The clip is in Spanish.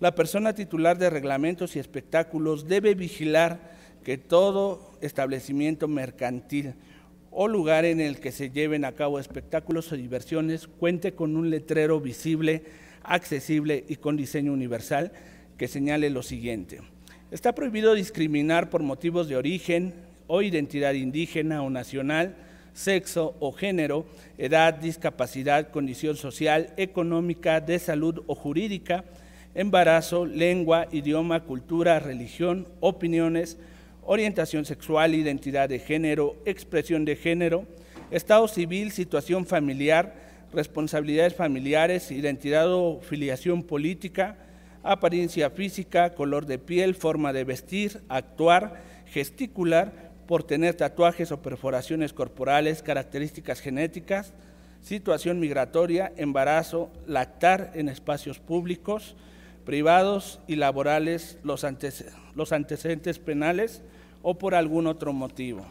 La persona titular de reglamentos y espectáculos debe vigilar que todo establecimiento mercantil o lugar en el que se lleven a cabo espectáculos o diversiones cuente con un letrero visible, accesible y con diseño universal que señale lo siguiente. Está prohibido discriminar por motivos de origen o identidad indígena o nacional, sexo o género, edad, discapacidad, condición social, económica, de salud o jurídica, embarazo, lengua, idioma, cultura, religión, opiniones, orientación sexual, identidad de género, expresión de género, estado civil, situación familiar, responsabilidades familiares, identidad o filiación política, apariencia física, color de piel, forma de vestir, actuar, gesticular, por tener tatuajes o perforaciones corporales, características genéticas, situación migratoria, embarazo, lactar en espacios públicos, privados y laborales los, antecedentes penales o por algún otro motivo.